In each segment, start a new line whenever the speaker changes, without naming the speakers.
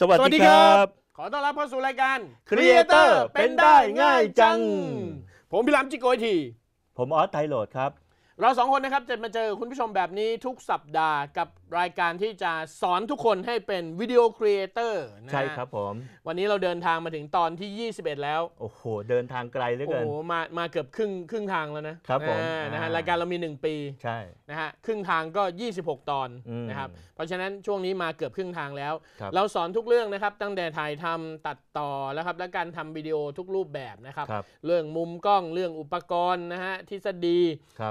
สวัสดีครับ
ขอต้อนรับเข้าสู่รายการครเอเตอร์เป็นได
้ง่ายจัง ผมพิลามจิโกยที ผมออสไทโหลดครับ
เราสองคนนะครับจะมาเจอคุณผู้ชมแบบนี้ทุกสัปดาห์กับรายการที่จะสอนทุกคนให้เป็นวิดีโอครีเอเตอร์นะใช่ครับผม วันนี้เราเดินทางมาถึงตอนที่ 21 แล้วโ
อ้โหเดินทางไกลเหลือเกินโอ้โห
มามาเกือบครึ่งครึ่งทางแล้วนะครับผมนะฮะรายการเรามี 1 ปีใช่นะฮะครึ่งทางก็ 26 ตอนอนะครับเพราะฉะนั้นช่วงนี้มาเกือบครึ่งทางแล้วรเราสอนทุกเรื่องนะครับตั้งแต่ถ่ายทำตัดต่อแล้วครับและการทำวิดีโอทุกรูปแบบนะครับรบเรื่องมุมกล้องเรื่องอุปกรณ์นะฮะทฤษฎี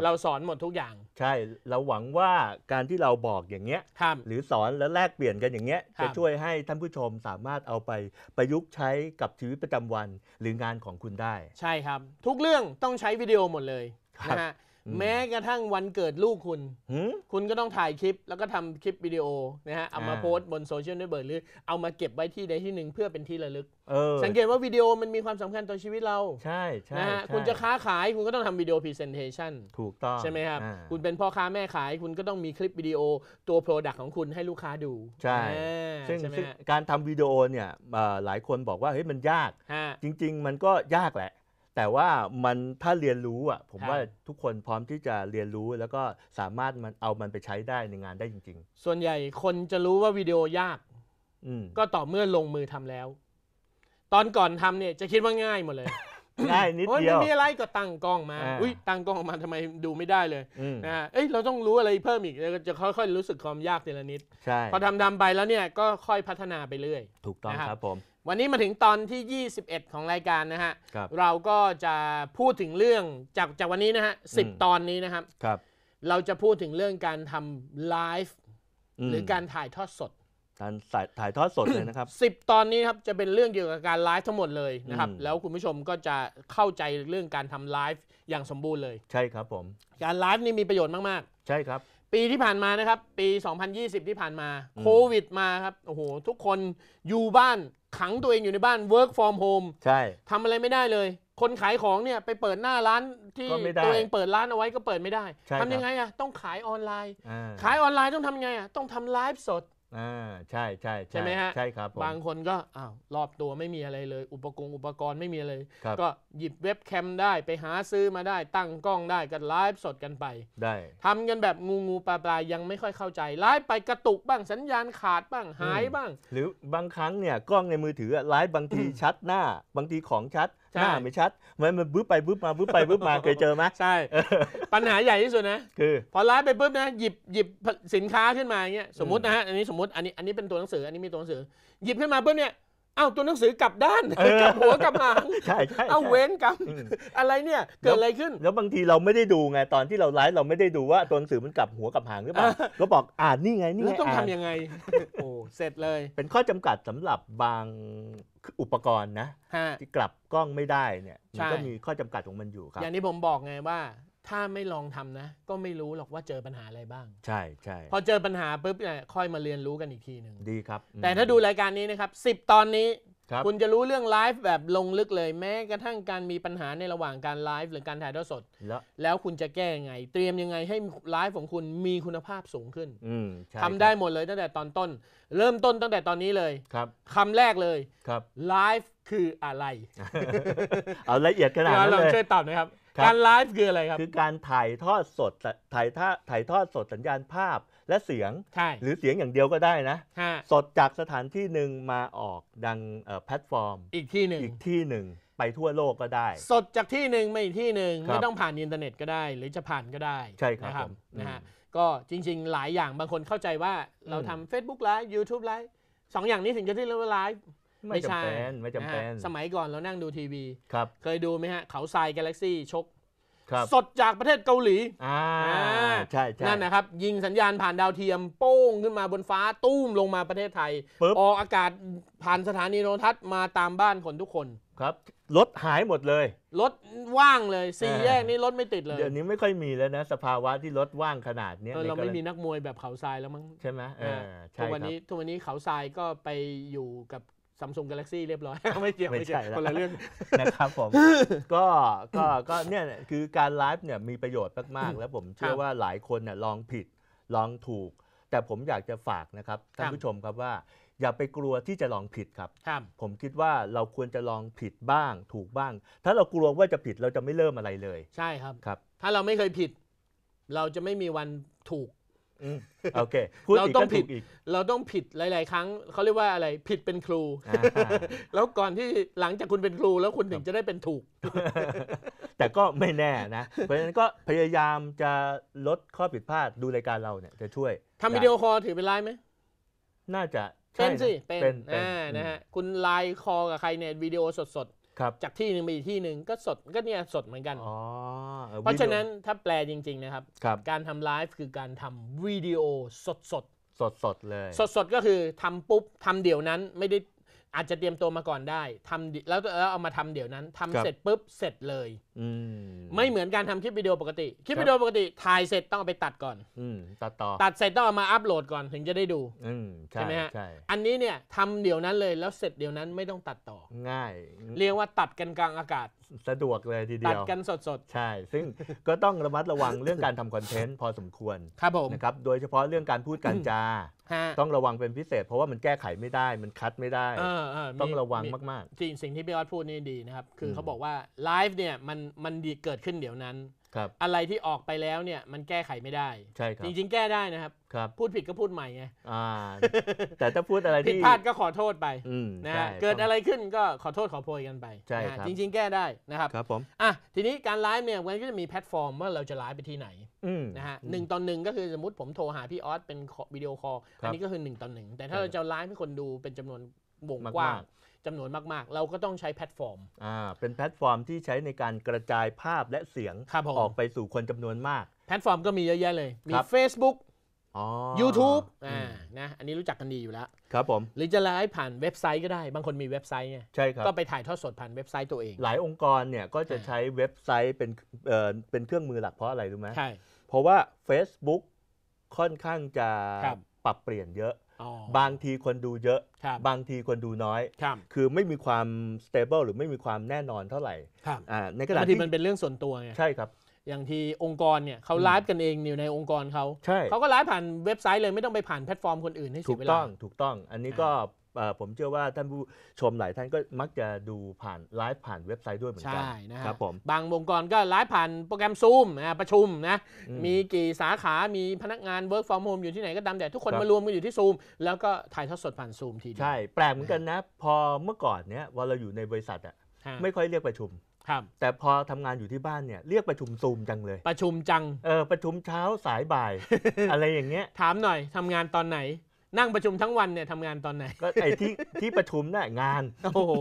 เราสอนอนหมดทุกอย่
าง ใช่ เราหวังว่าการที่เราบอกอย่างเงี้ยหรือสอนแล้วแลกเปลี่ยนกันอย่างเงี้ยจะช่วยให้ท่านผู้ชมสามารถเอาไปประยุกต์ใช้กับชีวิตประจำวันหรืองานของคุณได้ ใช่ครับ ทุกเรื่องต้องใช้วิดีโอหมดเลยนะฮะแม้กระทั่งวันเกิดลูกคุณ
คุณก็ต้องถ่ายคลิปแล้วก็ทำคลิปวิดีโอนะฮะเอามาโพสต์บนโซเชียลเน็ตเวิร์กหรือ เอามาเก็บไว้ที่ใดที่หนึ่งเพื่อเป็นที่ระลึก สังเกตว่าวิดีโอมันมีความสำคัญต่อชีวิตเรา ใ
ช่ใช่นะฮะคุณจะค้า
ขายคุณก็ต้องทำวิดีโอพรีเซนเทชันถูกต้อง ใช่ไหมครับ คุณเป็นพ่อค้าแม่ขาย คุณก็ต้องมีคลิปวิดีโอตัวโปรดักต์ของคุณให้ลูกค้าดูใช่ซึ่ง
การทำวิดีโอเนี่ยหลายคนบอกว่าเฮ้ยมันยาก จริงๆมันก็ยากแหละแต่ว่ามันถ้าเรียนรู้ อ่ะ ผมว่าทุกคนพร้อมที่จะเรียนรู้ แล้วก็สามารถมันเอามันไปใช้ได้ในงานได้จริงๆ ส่วนใหญ่คนจะรู้ว่าวิดีโอยาก
ก็ต่อเมื่อลงมือทำแล้ว ตอนก่อนทำเนี่ยจะคิดว่าง่ายหมดเลย
ง่ายนิดเดียวไม่มีอะไร
ก็ตั้งกล้องมา อุ้ยตั้งกล้องมาทำไมดูไม่ได้เลยนะเอ้ยเราต้องรู้อะไรเพิ่มอีกแล้วจะค่อย ๆรู้สึกความยากทีละนิดใช่พอทำๆไปแล้วเนี่ยก็ค่อยพัฒนาไปเรื่อย
ถูกต้องครับผม
วันนี้มาถึงตอนที่ 21 ของรายการนะ ฮะรเราก็จะพูดถึงเรื่องจากจากวันนี้นะฮะสิตอนนี้นะครับรบเราจะพูดถึงเรื่องการทำไลฟ์หรือการถ่ายทอดสด
การถ่ายทอดสดเลยนะครับ
สิบตอนนี้ครับ จะเป็นเรื่องเกี่ยวกับการไลฟ์ทั้งหมดเลยนะครับ แล้วคุณผู้ชมก็จะเข้าใจเรื่องการทำไลฟ์อย่างสมบูรณ์เลย ใช่ครับผม การไลฟ์นี่มีประโยชน์มากๆใช่ครับ ปีที่ผ่านมานะครับปี 2020 ที่ผ่านมาโควิดมาครับโอ้โหทุกคนอยู่บ้านขังตัวเองอยู่ในบ้าน work from home ใช่ทำอะไรไม่ได้เลย คนขายของเนี่ยไปเปิดหน้าร้านที่ตัวเองเปิดร้านเอาไว้ก็เปิดไม่ได้ทำยังไงอ่ะต้องขายออนไลน์ ขายออนไลน์ต้องทำยังไงอ่ะต้องทำไลฟ์สด
อ่าใช่ใช่ใช่ไหมฮะใช่ครับบางค
นก็ อ้าว รอบตัวไม่มีอะไรเลย อุปกรณ์ อุปกรณ์ไม่มีอะไรก็หยิบเว็บแคมได้ไปหาซื้อมาได้ ตั้งกล้องได้กันไลฟ์สดกันไปได้ทำกันแบบงูงูปลาปลายังไม่ค่อยเข้าใจไลฟ์ไปกระตุกบ้างสัญญาณขาดบ้างหายบ้าง
หรือบางครั้งเนี่ยกล้องในมือถือไลฟ์บางทีชัดหน้าบางทีของชัดหน้าไม่ชัดมันมันบึ้บไปบึ้บมาบึ้บไปบึ้บมาเคยเจอไหมใช่
ปัญหาใหญ่ที่สุดนะ
คือ พอไลฟ์ไปบึ้
บนะหยิบหยิบสินค้าขึ้นมาเงี้ยสมมตินะฮะอันนี้สมมติ อันนี้อันนี้เป็นตัวหนังสืออันนี้มีตัวหนังสือ หยิบขึ้นมาบุ้บเนี่ยเอ้าตัวหนังสือกลับด้านกลับหัวกลับหาง
ใช่ใช่เอาเว้น
กรรมอะไรเนี่ย
เกิดอะไรขึ้น แล้วบางทีเราไม่ได้ดูไงตอนที่เราไลฟ์เราไม่ได้ดูว่าตัวหนังสือมันกลับหัวกลับหางหรือเปล่าก็บอกอ่านนี่ไงนี่ไงต้องทำยังไง โอ้เสร็จเลยเป็นข้อจำกัดสำหรับบางอุปกรณ์นะ ที่กลับกล้องไม่ได้เนี่ยมันก็มีข้อจำกัดของมันอยู่ครับ อย่างนี้ผ
มบอกไงว่าถ้าไม่ลองทำนะ ก็ไม่รู้หรอกว่าเจอปัญหาอะไรบ้าง
ใช่ใช่พ
อเจอปัญหาปุ๊บเนี่ยค่อยมาเรียนรู้กันอีกทีหนึ่ง
ดีครับ แต่ถ้าดู
รายการนี้นะครับ 10 ตอนนี้ครับคุณจะรู้เรื่องไลฟ์แบบลงลึกเลย แม้กระทั่งการมีปัญหาในระหว่างการไลฟ์หรือการถ่ายทอดสดแล้วแล้วคุณจะแก้ยังไง เตรียมยังไงให้ไลฟ์ของคุณมีคุณภาพสูงขึ้นทำได้หมดเลยตั้งแต่ตอนต้น เริ่มต้นตั้งแต่ตอนนี้เลย
ครับคำแรกเลยครับไลฟ์คืออะไร เอาละเอียดขนาดนั้นเราช่วยยตอบหน่อยครับการไลฟ์คืออะไรครับ คือการถ่ายทอดสดถ่ายท่าถ่ายทอดสดสัญญาณภาพและเสียง หรือเสียงอย่างเดียวก็ได้นะ สดจากสถานที่หนึ่งมาออกดังแพลตฟอร์ม อีกที่หนึ่งอีกที่หนึ่งไปทั่วโลกก็ได้ สด
จากที่หนึ่งไม่อีกที่หนึ่
งไม่ต้องผ่านอินเทอร์เน็ตก็ได้ หรือจะผ่านก็ได้ใช่ครับนะฮะ
ก็จริงๆหลายอย่างบางคนเข้าใจว่าเราทำ Facebook Live YouTube Live สองอย่างนี้ถึงจะเรียกว่าไลฟ์ไม่จำเป็นไม่จำเป็นสมัยก่อนเรานั่งดูทีวี ครับ เคยดูไหมฮะเขาทรายกาแล็กซี่ชกสดจากประเทศเกาหลี
อ่าใช่ใช่นั่นนะคร
ับ ยิงสัญญาณผ่านดาวเทียมโป้งขึ้นมาบนฟ้าตุ้มลงมาประเทศไทย ออกอากาศผ่านสถานีโทรทัศน์มาตามบ้านคนทุกคน
ครับ รถหายหมดเลย รถว่างเลยสี่แยก
นี่รถไม่ติดเลย เดี๋ยว
นี้ไม่ค่อยมีแล้วนะ สภาวะที่รถว่างขนาดนี้เราไม่มีนักมวยแบบเขาทรายแล้วมั้งใช่ไหมทุกวันนี้
ทุกวันนี้เขาทรายก็ไปอยู่กับซัมซุงกาแล็กซี่เรียบร้อย ไม่เกี่ยวไม่ใช่คนละเรื่อง
นะครับผมก็ก็ก็เนี่ยคือการไลฟ์เนี่ยมีประโยชน์มากๆ แล้วผมเชื่อว่าหลายคนเนี่ยลองผิดลองถูก แต่ผมอยากจะฝากนะครับท่านผู้ชมครับว่า อย่าไปกลัวที่จะลองผิดครับครับผมคิดว่าเราควรจะลองผิดบ้างถูกบ้าง ถ้าเรากลัวว่าจะผิดเราจะไม่เริ่มอะไรเลย ใช่ครับครับ ถ้าเราไม่เคยผิด เราจะไม่มีวัน
ถูกโอเคเราต้องผิดอีก เราต้องผิดหลาย ๆ ครั้ง เขาเรียกว่าอะไรผิดเป็นครูแล้วก่อนที่หลังจากคุณเป็นครู แล้วคุณถึงจะได้เป็นถูก
แต่ก็ไม่แน่นะเพราะฉะนั้นก็พยายามจะลดข้อผิดพลาดดูรายการเราเนี่ยจะช่วยทำวิดีโอคอลถือเป็นไลน์ไหม น่าจะเป็นสิเป็นนะฮะ
คุณไลน์คอกับใครเนี่ยวิดีโอสดครับจากที่หนึ่งไปอีกที่หนึ่งก็สดก็เนี่ยสดเหมือนกัน เพราะฉะนั้นถ้าแปลจริง ๆนะครับรบการทำไลฟ์คือการทำวิดีโอสดสดสดสดเลย สดสดก็คือทำปุ๊บทำเดี๋ยวนั้นไม่ได้อาจจะเตรียมตัวมาก่อนได้ทำแล้วแล้วเอามาทำเดี๋ยวนั้น ทำเสร็จปุ๊บเสร็จเลยอไม่เหมือนการทำคลิปวิดีโอปกติคลิปวิดีโอปกติถ่ายเสร็จต้องเอาไปตัดก่อน
อตัดต่อตัดเสร
็จต้องเอามาอัปโหลดก่อนถึงจะได้ดูใช่ไหมฮะอันนี้เนี่ยทำเดี๋ยวนั้นเลยแล้วเสร็จเดี๋ยวนั้นไม่ต้องตัดต่อ ง่าย เรียกว่าตัดกันกลางอากาศ
สะดวกเลยทีเดียวตัดกันสดๆใช่ ซึ่งก็ต้องระมัดระวังเรื่องการทำคอนเทนต์พอสมควรครับผมนะครับโดยเฉพาะเรื่องการพูดการจาต้องระวังเป็นพิเศษ เพราะว่ามันแก้ไขไม่ได้ มันคัดไม่ได้ ต้องระวังมาก
จริงสิ่งที่พี่ออสพูดนี่ดีนะครับ คือเขาบอกว่าไลฟ์เนี่ยมันมันดีเกิดขึ้นเดี๋ยวนั้นครับอะไรที่ออกไปแล้วเนี่ย มันแก้ไขไม่ได้ใช่ครับจริง ๆ แก้ได้นะครับครับ พูดผิดก็พูดใหม่ไง
อ่าแต่ถ้าพูดอะไรผิดพลาดก็ขอโทษไปนะเกิดอะไร
ขึ้นก็ขอโทษขอโพยกันไปใช่ครับจริง ๆ แก้ได้นะครับ ครับผมอ่ะ ทีนี้การไลฟ์เนี่ยมันก็จะมีแพลตฟอร์มว่าเราจะไลฟ์ไปที่ไหนนะฮะหนึ่งต่อหนึ่งก็คือสมมติผมโทรหาพี่ออสเป็นวิดีโอคอล อันนี้ก็คือหนึ่งต่อหนึ่ง แต่ถ้าเราจะไลฟ์ให้คนดูเป็นจำนวนวงกว้างจำนวนมาก ๆ เราก็ต้องใช้แพลตฟอร์ม
อ่า เป็นแพลตฟอร์มที่ใช้ในการกระจายภาพและเสียงครับผมออกไปสู่คนจำนวนมาก แพลตฟอร์มก็มีเยอะแยะเลย มีบ Facebook
อ๋อ YouTube อ่า นะ อันนี้รู้จักกันดีอยู่แล้ว ครับผม หรือจะไลฟ์ผ่านเว็บไซต์ก็ได้ บางคนมีเว็บไซต์ไงใช่ครับ ก็ไปถ่ายทอดสดผ่านเว็บไซต์ตัวเอ
ง หลายองค์กรเนี่ย ก็จะใช้เว็บไซต์เป็น เอ่อ เป็นเครื่องมือหลักเพราะอะไรรู้ไหมใช่ เพราะว่า Facebook ค่อนข้างจะครับปรับเปลี่ยนเยอะบางทีคนดูเยอะ บางทีคนดูน้อย คือไม่มีความสเตเบิลหรือไม่มีความแน่นอนเท่าไหร่ ในขณะที่มันเป็นเรื่องส่วนตัวไง ใช่ครับ อย่างที่องค์กรเนี่ยเขาไลฟ์
กันเองอยู่ในองค์กรเขา เขาก็ไลฟ์ผ่านเว็บไซต์เลยไม่ต้องไปผ่านแพลตฟอร์มคนอื่นให้เสียเวลา ถูกต้อง
ถูกต้อง อันนี้ก็ผมเชื่อว่าท่านผู้ชมหลายท่านก็มักจะดูผ่านไลฟ์ผ่านเว็บไซต์ด้วยเหมือนกันใช่นะครับผมบางองค์กรก็ไลฟ์ผ่า
นโปรแกรมซูมประชุมนะมีกี่สาขา มีพนักงาน work f r o ์ h o m มอยู่ที่ไหนก็ตามแต่ ทุกคนมารวม
กันอยู่ที่ซูมแล้วก็ถ่ายทอดสดผ่านซูมทีเดียวใช่ แปลกเหมือนกันนะ พอเมื่อก่อนเนี้ยเวาอยู่ในบริษัทอ่ะไม่ค่อยเรียกประชุม แต่พอทำงานอยู่ที่บ้านเนี่ยเรียกประชุมซูมจังเลย ประชุมจังเออประชุมเช้าสายบ่าย อะไรอย่างเงี้ยถามหน่อยทำงานตอนไหนนั่งประชุมทั้งวันเนี่ยทำงานตอนไหนก็ไอ้ที่ที่ประชุมน่ะ งาน โอ้โห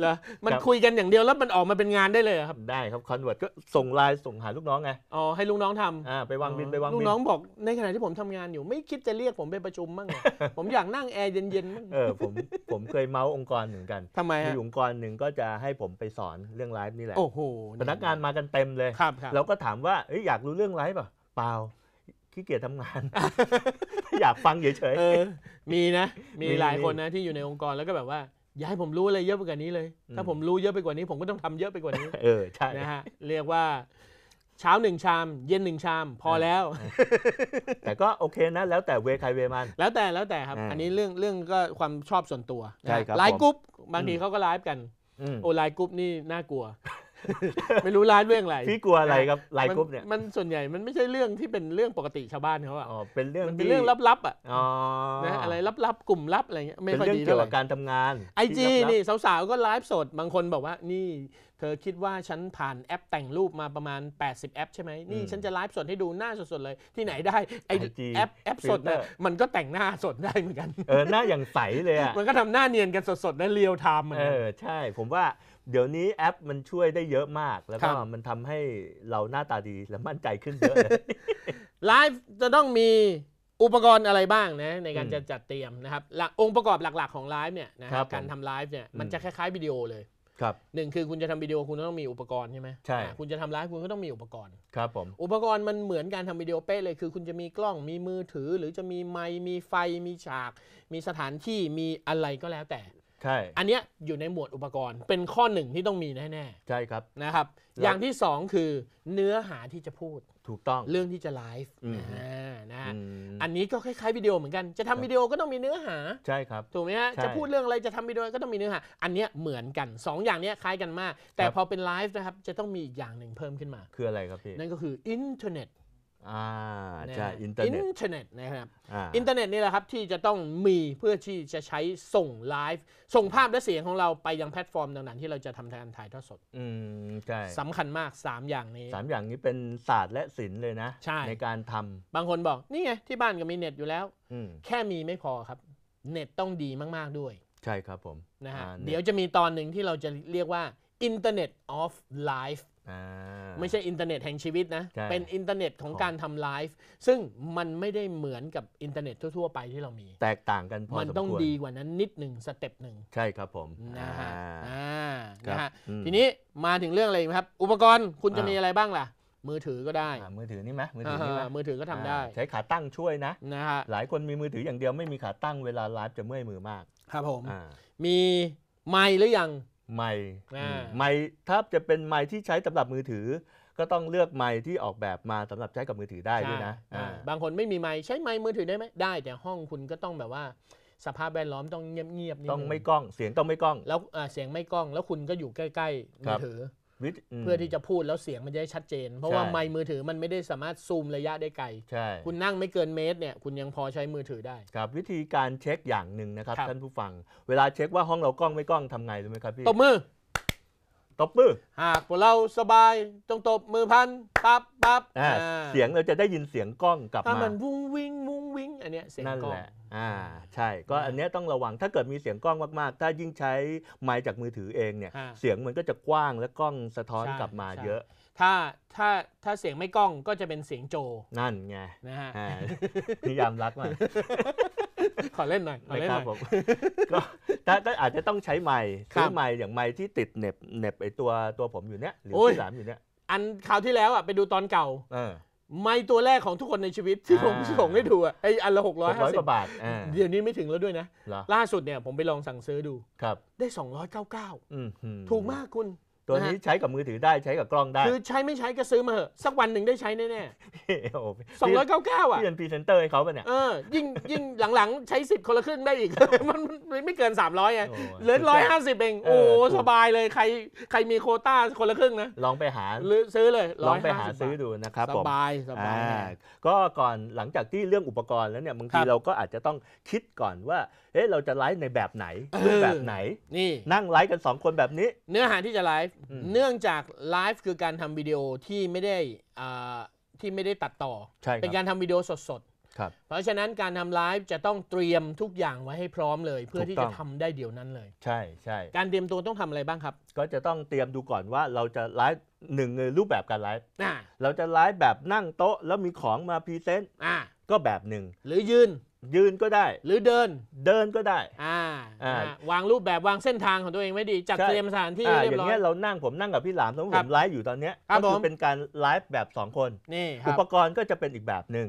เหรอมันคุยกันอย่างเดียวแล้วมันออกมาเป็นงานได้เลยครับ ได้ครับคอนเวิร์ตก็ส่งไลน์ส่งหาลูกน้องไง อ๋อ ให้ลูกน้องทำอ่า ไปวางบินไปวางบิน ลูกน้องบอกใน
ขณะที่ผมทำงานอยู่ไม่คิดจะเรียกผมไปประชุมบ้าง
ผมอยากนั่งแอร์เย็นๆงเออ ผมผมเคยเมาส์องค์กรหนึ่งกันทำไมมีองค์กรหนึ่งก็จะให้ผมไปสอนเรื่องไลฟ์นี่แหละ โอ้โห พนักงานมากันเต็มเลย ครับครับเราก็ถามว่าเอ้ยอยากรู้เรื่องไลฟ์ป่ะเปล่าขี้เกียจทำงาน อยากฟังเฉยเมีนะ มีหลายคนนะที่อยู่ในองค์กรแ
ล้วก็แบบว่าอย่าให้ผมรู้อะไรเยอะไปกว่านี้เลย ถ้าผมรู้เยอะไปกว่านี้ผมก็ต้องทำเยอะไปกว่านี้ เออใช่ นะฮะเรียกว่า เช้าหนึ่งชาม เย็นหนึ่งชาม พอแล้ว แต่ก็โอเคนะ แล้วแต่เวใครเวมัน แล้วแต่แล้วแต่ครับ อันนี้เรื่องเรื่องก็ความชอบส่วนตัวใช่ครับไลฟ์กรุ๊ปบางทีเขาก็ไลฟ์กัน โอไลฟ์กรุ๊ปนี่น่ากลัวไม่รู้ร้านเรื่องอะไร พี่กลัวอะไรครับไลน์กรุ๊ปเนี่ยมันส่วนใหญ่มันไม่ใช่เรื่องที่เป็นเรื่องปกติชาวบ้านเขาอ่
ะอ๋อเป็นเรื่องมันเป็นเรื่องลับๆอ่ะอ๋อนะอะไร
ลับๆกลุ่มลับอะไรเงี้ยไม่ค่อยดีเท่าไหร่เกี่ยวกับก
ารทำงานไอจีนี่
สาวๆก็ไลฟ์สดบางคนบอกว่า นี่ธอคิดว่าฉันผ่านแอปแต่งรูปมาประมาณ 80 แอปใช่ไหมนี่ฉันจะไลฟ์สด ให้ดูหน้าสดๆ เลยที่ไหนได้ไอแอปแอปสดน่ะ
มันก็แต่งหน้าสดได้เหมือนกัน เออหน้าอย่างใสเลยอ่ะมันก็ทำหน้าเนียนกันสดๆ ได้เรียวไทม์เหมือนกันเออใช่ ผมว่าเดี๋ยวนี้แอป มันช่วยได้เยอะมาก แล้วก็มันทำให้เราหน้าตาดีและมั่นใจขึ้นเยอะเลยไลฟ์จะต้อง
มีอุปกรณ์อะไรบ้างนะในการจะจัดเตรียมนะครับองค์ประกอบหลักๆของไลฟ์เนี่ยนะครับการทำไลฟ์เนี่ยมันจะคล้าย ๆวิดีโอเลยครับหนึ่งคือคุณจะทำวิดีโอคุณต้องมีอุปกรณ์ใช่ไหมใช่คุณจะทำไลฟ์คุณก็ต้องมีอุปกรณ์ครับผมอุปกรณ์มันเหมือนการทำวิดีโอเป๊ะเลยคือคุณจะมีกล้องมีมือถือ หรือจะมีไมค์มีไฟมีฉาก มีสถานที่มีอะไรก็แล้วแต่ใช่อันเนี้ยอยู่ในหมวดอุปกรณ์เป็นข้อหนึ่งที่ต้องมีแน่ๆใช่ครับนะครับ อย่างที่สองคือเนื้อหาที่จะพูดถูกต้องเรื่องที่จะไลฟ์นะอันนี้ก็คล้ายๆวิดีโอเหมือนกันจะทำวิดีโอก็ต้องมีเนื้อหาใช่ครับถูกไหมฮะจะพูดเรื่องอะไรจะทำวิดีโอก็ต้องมีเนื้อหาอันนี้เหมือนกัน 2 อย่างนี้คล้ายกันมากแต่พอเป็นไลฟ์นะครับจะต้องมีอีกอย่างหนึ่งเพิ่มขึ้นมา
คืออะไรครับพี่นั
่นก็คืออินเทอร์เน็ตอ่า
ใช่อินเทอร์เน็ตอินเทอร์
เน็ตนะครับอินเทอร์เน็ตนี่แหละครับ ที่จะต้องมีเพื่อที่จะใช้ส่งไลฟ์ส่งภาพและเสียงของเราไปยังแพลตฟอร์มต่างๆที่เราจะทำการถ่ายทอดสด
อืม ใช่สำคัญมาก 3 อย่างนี้ 3 อย่างนี้เป็นศาสตร์และศิลป์เลยนะใช่ในการทำบางคนบอก นี
่ไง ที่บ้านก็มีเน็ตอยู่แล้วแค่มีไม่พอครับ เน็ตต้องดีมากๆด้วยใช่ครับผมนะฮะเดี๋ยวจะมีตอนหนึ่งที่เราจะเรียกว่า Internet of Life ไม่ใช่อินเทอร์เน็ตแห่งชีวิตนะ เป็นอินเทอร์เน็ตของการทำไลฟ์ ซึ่งมันไม่ได้เหมือนกับอินเทอร์เน็ตทั่วๆไปที่เรามี
แตกต่างกันพอสมควร มันต้องดี
กว่านั้นนิดหนึ่งสเต็ป
หนึ่งใช่ครับผมนะฮะนะฮะทีน
ี้มาถ
ึงเรื่องอะไรครับ อุปกรณ์คุณจะมีอะไรบ้างล่ะ มือถือก็ได้มือถือนี่ไหมมือถือนี่ไหมมือถือก็ทำได้ ใช้ขาตั้งช่วยนะ นะฮะ หลายคนมีมือถืออย่างเดียวไม่มีขาตั้งเวลาไลฟ์จะเมื่อยมือมาก ครับผมมีไม์หรือยังไม้ไม้ถ้าจะเป็นไม้ที่ใช้สำหรับมือถือ ก็ต้องเลือกไม้ที่ออกแบบมาสำหรับใช้กับมือถือได้ด้วยนะ บางคนไม่มี
ไม้ใช้ไม้มือถือได้ไหมได้ แต่ห้องคุณก็ต้องแบบว่าสภาพแวดล้อมต้องเงียบๆต้องไม่กล้อง เสียงต้องไม่กล้อง แล้วเสียงไม่กล้อง แล้วคุณก็อยู่ใกล้ๆมือถือเพื่อที่จะพูดแล้วเสียงมันจะได้ชัดเจน เพราะว่าไมค์มือถือมันไม่ได้สามารถซูมระยะได้ไกล คุณนั่งไม่เกิ
นเมตรเนี่ย คุณยังพอใช้มือถือได้ครับวิธีการเช็คอย่างหนึ่งนะครับ ท่านผู้ฟัง เวลาเช็คว่าห้องเรากล้องไม่กล้องทำไงรู้ไหมครับพี่ตบมือตบมือหากพวกเราสบ
ายจงตบมือพันปั๊บปั๊บเสียง
เราจะได้ยินเสียงกล้องกลับมา ถ้ามันว
ุ้งวิ้งวุ้งวิ้งอันเนี้ยเสียงนั่นกล้อแหงละ
อ่าใช่ ก็อันเนี้ยต้องระวังถ้าเกิดมีเสียงกล้องมากๆ ถ้ายิ่งใช้ไมค์จากมือถือเองเนี่ย เสียงมันก็จะกว้างและกล้องสะท้อนกลับมาเยอะ
ถ้าถ้าถ้าเสียงไม่กล้องก็จะเป็นเสียงโจ
นั่นไงนะฮะพยายามรักมันขอเล่นหน่อยขอเล่นหน่อยก็ถ้าอาจจะต้องใช้ไม้ซื้อไม้อย่างไม้ที่ติดเน็บ เน็บไอตัวตัวผมอยู่เนี้ยหรือที่สามอยู่เนี้ยอันคราวที่แล้วอ่ะไปดูตอนเก่าไม้ตัวแรกของทุกคนในชีวิต
ที่ผมส่งให้ดูอ่ะ ไออันละหกร้อยห้าสิบบาท เดี๋ยวนี้ไม่ถึงแล้วด้วยนะ ล่าสุดเนี่ยผมไปลองสั่งซื้อ
ดู ครับ ได้สองร้อยเก้าเก้าถูกมากคุณตัวนี้ใช้กับมือถือได้ใช้กับกล้องได้ คือใช้ไม่ใช้ก็ซื้อมาเหอะสักวันหนึ่งได้ใช้แน่ๆสองร้อยเก้าเก้าอ่ะพี่เป็นพรีเซนเตอร์ให้เขาปะเนี่ยเอ
อยิ่งยิ่งหลังๆใช้สิบคนละครึ่งได้อีกมันไม่เกินสา้อยไง
เหลือร้อยห้าสิบเอง โอ้สบายเลยใครใครมีโคต้าคนละครึ่งนะ ลองไปหาซื้อเลยลองไปหาซื้อดูนะครับสบายสบาย ก็ก่อนหลังจากที่เรื่องอุปกรณ์แล้วเนี่ยบางทีเราก็อาจจะต้องคิดก่อนว่าเอ๊ะเราจะไลฟ์ในแบบไหนรูปแบบไหนนี่นั่งไลฟ์กัน 2 คนแบบนี้ เนื้อหาที่จะไลฟฟ์เนื่องจากไลฟ์คือ
การทำวิดีโอที่ไม่ได้ที่ไม่ได้ตัดต่อเป็นการทำวิดีโอสด
ๆเพ
ราะฉะนั้นการทำไลฟ์จะต้องเตรียมทุกอย่างไว้ให้พร้อมเลย เพื่อที่จะทำได้เดี๋ยวนั้นเลย
ใช่ใช่การเตรียมตัวต้องทำอะไรบ้างครับ ก็จะต้องเตรียมดูก่อนว่าเราจะไลฟ์หนึ่งรูปแบบการไลฟ์เราจะไลฟ์แบบนั่งโต๊ะ แล้วมีของมาพรีเซนต์ก็แบบหนึ่งหรือยืนยืนก็ได้หรือเดินเดินก็ได้อ่าอ่าวา
งรูปแบบวางเส้นทางของตัวเองไว้ดี จัดเตรียมสถานที่เรียบร้อยอย่างเงี้ยเรา
นั่งผมนั่งกับพี่หลามสมมติผมไลฟ์อยู่ตอนเนี้ยก็คือเป็นการไลฟ์แบบ 2 คนนี่อุปกรณ์ก็จะเป็นอีกแบบหนึ่ง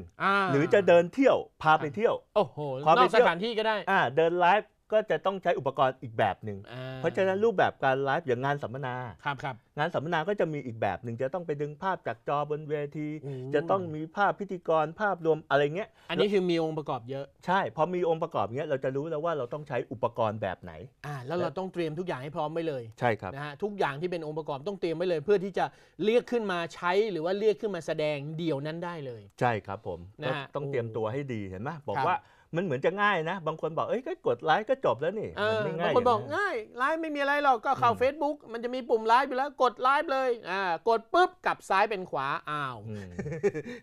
หรือจะเดินเที่ยว พาไปเที่ยว โอ้โหนพาไปอกเที่สยวถานที่ก็ได้อ่าเดินไลฟ์ก็จะต้องใช้อุปกรณ์อีกแบบหนึ่ง เพราะฉะนั้นรูปแบบการไลฟ์อย่างงานสัมมนา ครับครับงานสัมมนาก็จะมีอีกแบบหนึ่งจะต้องไปดึงภาพจากจอบนเวที จะต้องมีภาพพิธีกรภาพรวมอะไรเงี้ย อันนี้คือมีองค์ประกอบเยอะ ใช่พอมีองค์ประกอบเงี้ยเราจะรู้แล้วว่าเราต้องใช้อุปกรณ์แบบไหน
อ่าแล้วเราต้องเตรียมทุกอย่างให้พร้อมไว้เลย ใช่ครับนะฮะทุกอย่างที่เป็นองค์ประกอบต้องเตรียมไว้เลย เพื่อที่จะเรียกขึ้นมาใช้หรือว่าเรียกขึ้นมาแสดงเดี่ยวนั้นได้เลย
ใช่ครับผมนะต้องเตรียมตัวให้ดีเห็นไหมบอกว่ามันเหมือนจะง่ายนะ บางคนบอกเอ้ยก็กดไลค์ก็จบแล้วนี่มันไม่ง่ายบางคนบอก
ง่ายไลค์ไม่มีอะไรหรอก ก็เข้า Facebook มันจะมีปุ่มไลค์อยู่แล้วกดไลค์เลยอ่ากดปุ๊บกลับซ้ายเป็นขวา อ้าว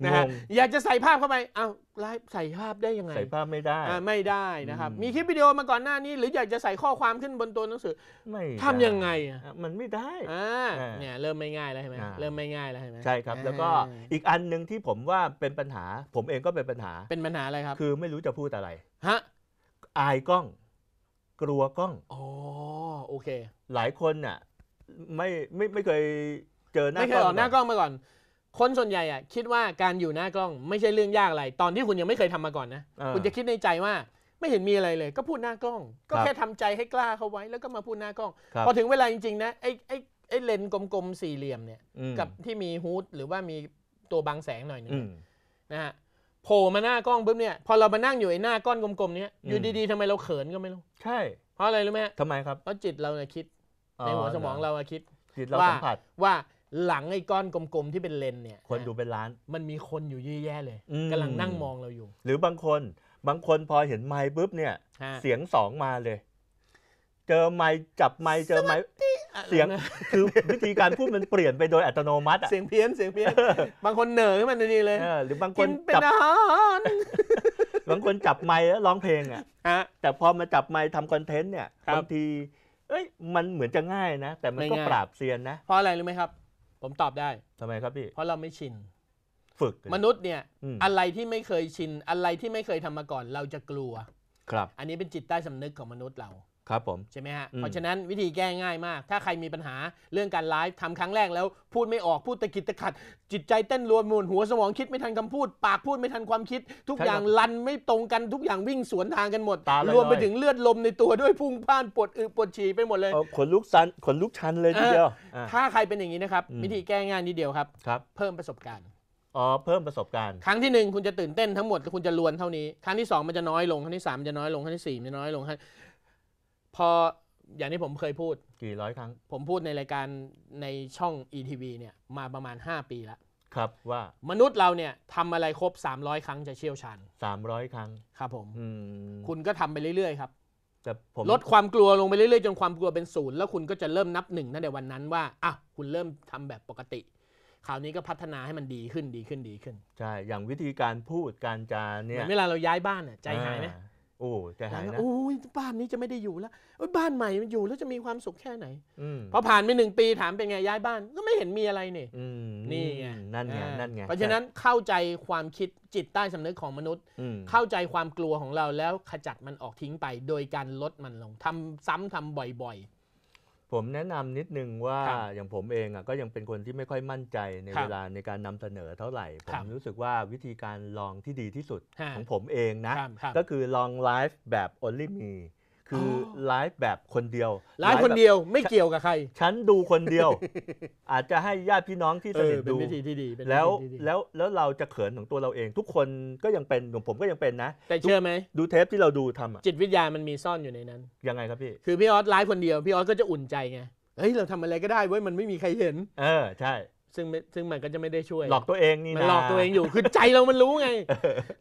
นะฮะอยากจะใส่ภาพเข้าไปอ้าวไลค์ใส่ภาพได้ยังไง ใส่ภาพไม่ได้ไม่ได้นะครับมีคลิปวิดีโอมาก่อนหน้านี้ หรืออยากจะใส่ข้อความขึ้นบนตัวหนังสือไม่ทำยังไงอ่ะมันไม่ได้อ่าเนี่ยเริ่มไม่ง่ายแล้วใช่ไหมเริ่มไม่ง่ายแล้วใช่ไหมใช่ครับแล้วก็
อีกอันหนึ่งที่ผมว่าเป็นปัญหาผมเองก็เป็นปัญหาเป็นปัญหาอะไรครับคือไม่รู้จะพูดอะอะไรฮะอายกล้อง กลัวกล้องอ๋อโอเค หลายคนน่ะไม่ไม่ไม่เคยเจอหน้าไม่เคยออกหน้ากล้องมาก
่อน คนส่วนใหญ่อะคิดว่าการอยู่หน้ากล้อง ไม่ใช่เรื่องยากอะไร ตอนที่คุณยังไม่เคยทำมาก่อนนะคุณจะคิดในใจว่า ไม่เห็นมีอะไรเลย ก็พูดหน้ากล้อง ก็แค่ทำใจให้กล้าเขาไว้ แล้วก็มาพูดหน้ากล้องพอถึงเวลาจริงๆนะไอ้ไอ้ไอ้เลนส์กลมๆสี่เหลี่ยมเนี่ยกับที่มีฮูดหรือว่ามีตัวบังแสงหน่อยหนึงนะฮะโผล่มาหน้ากล้องปุ๊บเนี่ยพอเรามานั่งอยู่ไอ้หน้าก้อนกลมๆเนี้ยอยู่ดีๆทำไมเราเขินก็ไม่รู้ใช่เพราะอะไรรู้ไหมทำไมครับเพราะจิตเราเนี่ยคิด
ในหัวสมองเรา
คิดจิตเราสัมผัสว่าหลังไอ้ก้อนกลมๆที่เป็นเลนเนี่ย คนดูเป็นล้าน มันมีคนอยู่แย่ๆเลยกำลังนั่งมองเราอยู่
หรือบางคนบางคนพอเห็นไม้ปุ๊บเนี่ย เสียงสองมาเลย เจอไม้จับไม้เจอไม้เสียงคือวิธีการพูดมันเปลี่ยนไปโดยอัตโนมัติเสียงเพี้ยนเสียงเพี้ยนบางคนเหนื่อยขึ้นมาทันทีเลยหรือบางคนจับบางคนจับไมค์แล้วร้องเพลงอ่ะแต่พอมาจับไมค์ทำคอนเทนต์เนี่ยบางทีเอ้ยมันเหมือนจะง่ายนะแต่มันก็ปราบเซียนนะเพราะอะไรรู้ไหมครับ ผมตอบได้ทำไมครับพี่เพราะเราไม่ชิน ฝึกมนุษย์เนี่ย อะไรที่ไม่เคยชิน
อะไรที่ไม่เคยทำมาก่อนเราจะกลัว ครับ อันนี้เป็นจิตใต้สำนึกของมนุษย์เราครับผมใช่ไหมฮะเพราะฉะนั้นวิธีแก้ง่ายมาก ถ้าใครมีปัญหาเรื่องการไลฟ์ทำครั้งแรกแล้วพูดไม่ออกพูดตะกิดตะขัด จิตใจเต้นรวนมูนหัวสมองคิดไม่ทันคำพูด ปากพูดไม่ทันความคิด ทุกอย่างลันไม่ตรงกันทุกอย่างวิ่งสวนทางกันหมด รวมไปถึงเลือดลมในตัวด้วยพุ่งพ่านปวด
อึปวดฉี่ไปหมดเลยขนลุกซันขนลุกชันเลยทีเดียวถ้
าใครเป็นอย่างนี้นะครับ วิธีแก้ง่ายนิดเดียวครับครับ เพิ่มประสบการณ์
อ๋อเพิ่มประสบก
ารณ์ครั้งที่หนึ่งคุณจะตื่นเต้นทั้งหมดคุณจะลวนเท่านี้ครั้งที่สองมันจะน้อยลงครั้งที่สามมันจะน้อยลงครั้งที่สี่มันจะน้อยลงครั้งพออย่างที่ผมเคยพูดกี่ร้อยครั้ง ผมพูดในรายการในช่อง ETV เนี่ยมาประมาณ 5 ปีแล้วครับว่ามนุษย์เราเนี่ยทำอะไรครบ 300 ครั้งจะเชี่ยวชาญ
า300 ครั้งครับผม
คุณก็ทำไปเรื่อยๆครับลดความกลัวลงไปเรื่อยๆ จนความกลัวเป็นศูนย์แล้วคุณก็จะเริ่มนับหนึ่งนั่นแตวันนั้นว่า อ่ะ คุณเริ่มทำแบบปกติ
คราวนี้ก็พัฒนาให้มันดีขึ้นดีขึ้นดีขึ้นใช่อย่างวิธีการพูดการจาเเนี่ยมือนเวลาเราย้ายบ้านเนี่ยใจหายไหมโอ้ใจหายนะโอ้
ยบ้านนี้จะไม่ได้อยู่แล้วบ้านใหม่มันอยู่แล้วจะมีความสุขแค่ไหนพอผ่านไปหนึ่งปีถามเป็นไง ย้ายบ้านก็ไม่เห็นมีอะไร นี่
นี่ไง นั่นไง นั่นไง เพราะฉะนั้น
เข้าใจความคิดจิตใต้สำนึกของมนุษย์ เข้าใจความกลัวของเราแล้วขจัดมันออกทิ้งไปโดยการลดมันลงทำซ้ำทำบ่อย ๆ
ผมแนะนำนิดนึงว่าอย่างผมเองอ่ะก็ยังเป็นคนที่ไม่ค่อยมั่นใจในเวลาในการนำเสนอเท่าไหร่ ผมรู้สึกว่าวิธีการลองที่ดีที่สุดของผมเองนะ ก็คือลองไลฟ์แบบ only me คือไลฟ์แบบคนเดียวไลฟ์คนเดียวไม่เกี่ยวกับใคร ฉันดูคนเดียว อาจจะให้ญาติพี่น้องที่สนิทดูแล้วแล้วแล้วเราจะเขินของตัวเราเอง ทุกคนก็ยังเป็นของผมก็ยังเป็นนะ แต่เชื่อไหมดูเทปที่เราดูทำจิตวิทยามันมีซ่อนอยู่ในนั้นยังไงครับพี่คือพี่
ออสไลฟ์คนเดียว พี่ออสก็จะอุ่นใจไงเฮ้ยเราทำอะไรก็ได้เว้ยมันไม่มีใครเห็นเออใช่ซึ่งซึ่งมันก็จะไม่ได้ช่วย หลอกตัวเองนี่นะหลอกตัวเองอยู่ คือใจเรามันรู้ไง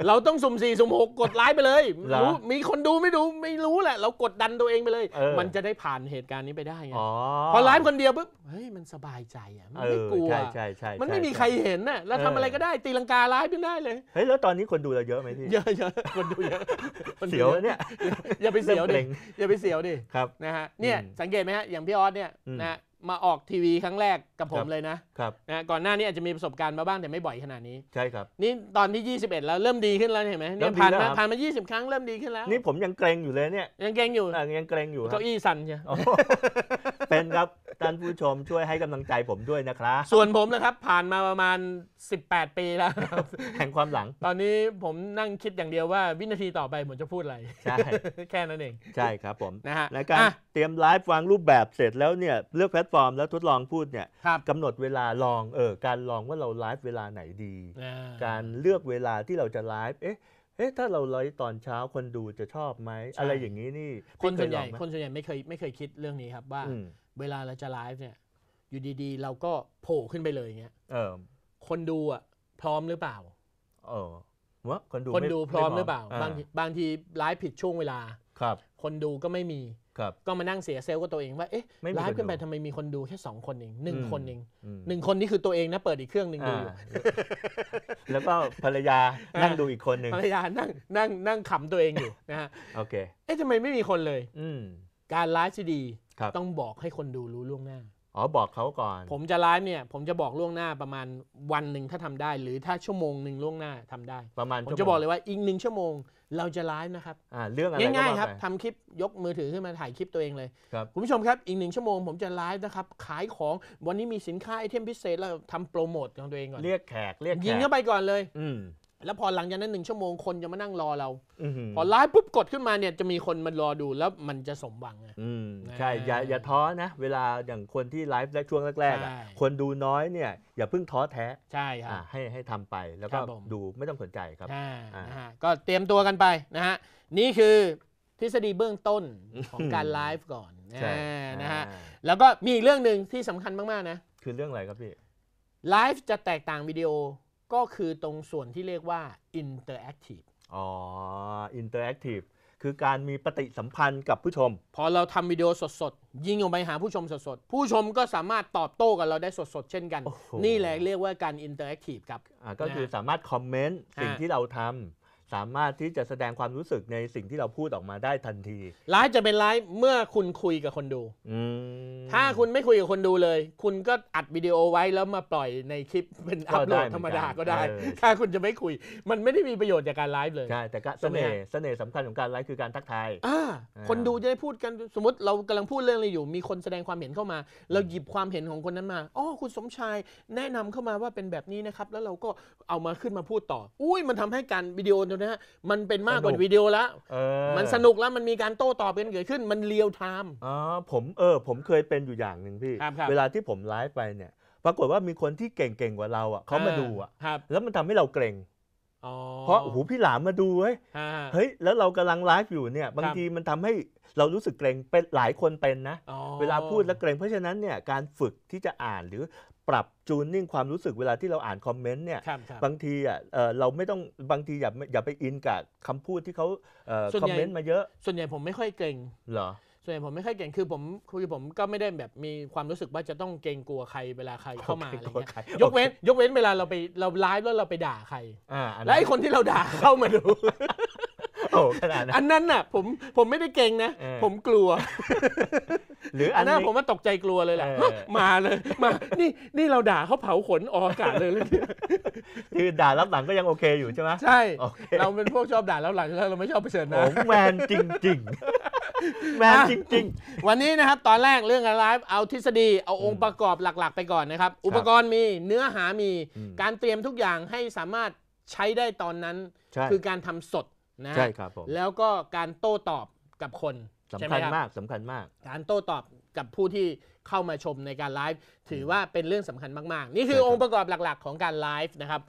เราต้องสุ่มสี่สุ่มหกกดไลค์ไปเลยรู้มีคนดูไม่ดูไม่รู้แหละ เรากดดันตัวเองไปเลย มันจะได้ผ่านเหตุการณ์นี้ไปได้ไงพอไลฟ์คนเดียวปุ๊บเฮ้ยมันสบายใจอ่ะมันไม่กลัวใใช
ช่่มันไม่มีใครเห็นน่ะเราทำอะไรก็
ได้ตีลังกาไลฟ์ย็ได้เลย
เฮ้ยแล้วตอนนี้คนดูเราเยอะไหมพี่เยอะเยอะคนดูเยอะเสียวเนี่ยอย่าไปเสียวดิอย่าไปเสียวดิครับน
ะฮะเนี่ยสังเกตไหมฮะอย่างพี่ออสเนี่ยนะมาออกทีวีครั้งแรกกับผม เลยนะครับนะ ก่อนหน้านี้ อาจจะมี ประสบการณ์มาบ้าง แต่ไม่บ่อยขนาดนี้ ใช่ครับ นี่ตอนที่ 21 แล้วเริ่มดีขึ้นแล้วเห็นไหมเนี่ยผ่านมาผ่านมา 20 ครั้งเริ่มดีขึ้นแล้ว นี่
ผมยังเกรงอยู่เลยเนี่ย ยังเกรงอยู่ ยังเกรงอยู่เก้าอี้สั่นใช่เป็นครับท่านผู้ชมช่วยให้กำลังใจผมด้วยนะครับ ส่วนผม
นะครับ ผ่านมาประมาณ 18 ปีแล้ว แห่งความหลัง ตอนนี้ผมนั่งคิดอย่างเดียวว่า วินาทีต่อไปผมจะพูดอะไร ใช่ แค่นั้นเอง ใช่
ครับผมนะฮะและการเตรียมไลฟ์วางรูปแบบเสร็จแล้วเนี่ยเลือกแพลตฟอร์มแล้วทดลองพูดเนี่ยกำหนดเวลาลองเออการลองว่าเราไลฟ์เวลาไหนดี การเลือกเวลาที่เราจะไลฟ์เอ๊ะเอ๊ะถ้าเราไลฟ์ตอนเช้าคนดูจะชอบไหมอะไรอย่างนี้นี่คนส่วนใหญ่คนส่วนใหญ่ไม่เคย
ไม่เคยคิดเรื่องนี้ครับว่าเวลาเราจะไลฟ์เนี่ยอยู่ดีๆ เราก็โผล่ขึ้นไปเลยอย่างเงี้ยเออคนดูอ่ะ พร้อมหรือเปล่า
เออวะคนดูคนดูพร้อมหรือเปล่าบาง
บางทีไลฟ์ผิดช่วงเวลาครับ คนดูก็ไม่มีครับ ก็มานั่งเสียเซลล์กับตัวเองว่าเอ๊ะไลฟ์ขึ้นไปทำไมมีคนดูแค่สองคนเองหนึ่งคนเองหนึ่งคนนี่คือตัวเองนะ เปิดอีกเครื่องหนึ่งดูอยู่
แล้วก็ภรรยานั่งดูอีกคนหนึ่งภรรยา
นั่งนั่งนั่งขำตัวเองอยู่นะฮะโอเคเอ๊ะทำไมไม่มีคนเลย อืการไลฟ์ที่ดี ต้องบอกให้คนดูรู้ล่วงหน้า
อ๋อบอกเขาก่อน
ผมจะไลฟ์เนี่ย ผมจะบอกล่วงหน้าประมาณวันหนึ่งถ้าทำได้ หรือถ้าชั่วโมงหนึ่งล่วงหน้าทำได้
ประมาณ ผมจะบอกเลย
ว่าอีกหนึ่งชั่วโมงเราจะไลฟ์นะครับอ่
าเรื่องอะไรง่ายๆครับท
ำคลิปยกมือถือขึ้นมาถ่ายคลิปตัวเองเลยครับณผู้ชมครับ อีกหนึ่งชั่วโมงผมจะไลฟ์นะครับ ขายของวันนี้มีสินค้าไอเทมพิเศษเราทำโปรโมทของตัวเองก่อนเรียกแขกเรียกแขยิงเข้าไปก่อนเลย อืมแล้วพอหลังจากนั้นหนึ่งชั่วโมง คนจะมานั่งรอเราพอไลฟ์ปุ๊บกดขึ้นมาเนี่ยจะมีคนมารอดูแล้วมันจะสมหวัง
ะใช่อย่าอย่าท้อนะ เวลาอย่างคนที่ไลฟ์แรกช่วงแรกๆคนดูน้อยเนี่ยอย่าเพิ่งท้อแท้ใช่ครับให้ให้ทำไปแล้วก็ดูไม่ต้องสนใจครับก
็เตรียมตัวกันไปนะฮะนี่คือทฤษฎีเบื้องต้นของการไลฟ์ก่อนนะฮะ แล้วก็มีอีกเรื่องหนึ่งที่สำคัญมากๆนะ
คือเรื่องอะไรครับพี่
ไลฟ์จะแตกต่างวิดีโอก็คือตรงส่วนที่เรียกว่า interactive
อ๋อ interactive คือการมีปฏิสัมพันธ์กับผู้ชม พอเราทำวิดีโ
อสดๆ ยิงออกไปหาผู้ชมสดๆ ผู้ชมก็สามารถตอบโต้กับเราได้สดๆเช่นกัน นี่แหละเรียกว่าการอินเตอร์แอคทีฟครับ
ก็คือสามารถคอมเมนต์สิ่งที่เราทำสามารถที่จะแสดงความรู้สึกในสิ่งที่เราพูดออกมาได้ทันทีไลฟ์จะเป็นไลฟ์เมื่อคุณค
ุยกับคนดูถ้าคุณไม่คุยกับคนดูเลย คุณก็อัดวิดีโอไว้แล้วมาปล่อยในคลิปเป็นอัพโหลดธรรมดา ก็ได้ ถ้าคุณจะไม่คุย มันไม่ได้มีประโยชน์จากการไลฟ์เลย
ใช่ แต่ก็เสน่ห์เสน่ห์สำคัญของการไลฟ์คือการทักท
ายคนดูจะได้พูดกันสมมติ เรากำลังพูดเรื่องอะไรอยู่ มีคนแสดงความเห็นเข้ามาเราหยิบความเห็นของคนนั้นมาอ๋อคุณสมชาย แนะนำเข้ามาว่าเป็นแบบนี้นะครับ แล้วเราก็เอามาขึ้นมาพูดต่อ อุ้ยมันทำให้การวิดีโอนะฮะมันเป็นมากกว่าวิดีโอละมันสนุกแล้วมันมีการโต้ตอบกันเกิดขึ้น มันเรียลไทม์
อ๋อ ผมเออผมเคยเป็นอยู่อย่างหนึ่งพี่ เวลาที่ผมไลฟ์ไปเนี่ย ปรากฏว่ามีคนที่เก่งๆกว่าเราอ่ะเขามาดูอ่ะ แล้วมันทำให้เราเกรงเพราะหูพี่หลามมาดูเว้ยเฮ้ยแล้วเรากำลังไลฟ์อยู่เนี่ยบางทีมันทำให้เรารู้สึกเกรงเป็นหลายคนเป็นนะ เวลาพูดแล้วเกรงเพราะฉะนั้นเนี่ยการฝึกที่จะอ่านหรือปรับจูนนิ่งความรู้สึกเวลาที่เราอ่านคอมเมนต์เนี่ยบางทีอ่ะเราไม่ต้องบางทีอย่าอย่าไปอินกับคำพูดที่เขาคอมเมนต์มา
เยอะ ส่วนใหญ่ผมไม่ค่อยเก่งเหรอส่วนใหญ่ผมไม่ค่อยเก่งคือผมคือผมก็ไม่ได้แบบมีความรู้สึกว่าจะต้องเกรงกลัวใครเวลาใครเข้ามาอะไรเงี้ยยกเว้น ยกเว้นเวลาเราไปเราไลฟ์แล้วเราไปด่าใคร
แล้วไอ้คนที่เราด่าเข้ามาดูโอ้ขนาดนั้นอัน
นั้นน่ะ ผมผมไม่ได้เก่งนะ ผมกลัว หรืออันนั้นผมว่าตกใจกลัวเลยแหละมาเลย มานี่นี่เราด่าเขาเผาข
นออากาศเลยเลย คือด่ารับหลังก็ยังโอเคอยู่ใช่ไหมใช่ เราเป็นพวกชอบด่าแล้วหลังแล้วเราไม่ชอบเผชิญหน้าแมนจริงๆแมนจริงๆ
วันนี้นะครับตอนแรกเรื่องไลฟ์เอาทฤษฎีเอาองค์ประกอบหลักๆไปก่อนนะครับ อุปกรณ์มีเนื้อหามีการเตรียมทุกอย่างให้สามารถใช้ได้ตอนนั้น คือการทำสดนะใช่ครับผมแล้วก็การโต้ตอบกับคนสำคัญมากสำคัญมาก การโต้ตอบกับผู้ที่เข้ามาชมในการไลฟ์ถือว่าเป็นเรื่องสำคัญมาก ๆ นี่คือองค์ประกอบหลัก ๆ ของการไลฟ์นะครับ